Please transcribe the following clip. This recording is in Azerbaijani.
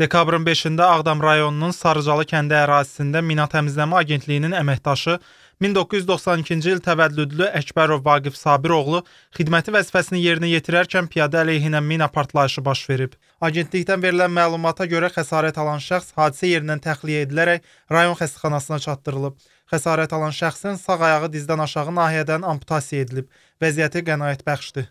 Dekabrın 5-də Ağdam rayonunun Sarıcalı kəndi ərazisində Mina Təmizləmə Agentliyinin əməkdaşı 1992-ci il təvəllüdlü Əkbərov Vaqif Sabiroğlu xidməti vəzifəsini yerinə yetirərkən piyadə əleyhinə mina partlayışı baş verib. Agentlikdən verilən məlumata görə xəsarət alan şəxs hadisə yerindən təxliyə edilərək rayon xəstəxanasına çatdırılıb. Xəsarət alan şəxsin sağ ayağı dizdən aşağı nahiyədən amputasiya edilib. Vəziyyəti qənaətbəxşdir.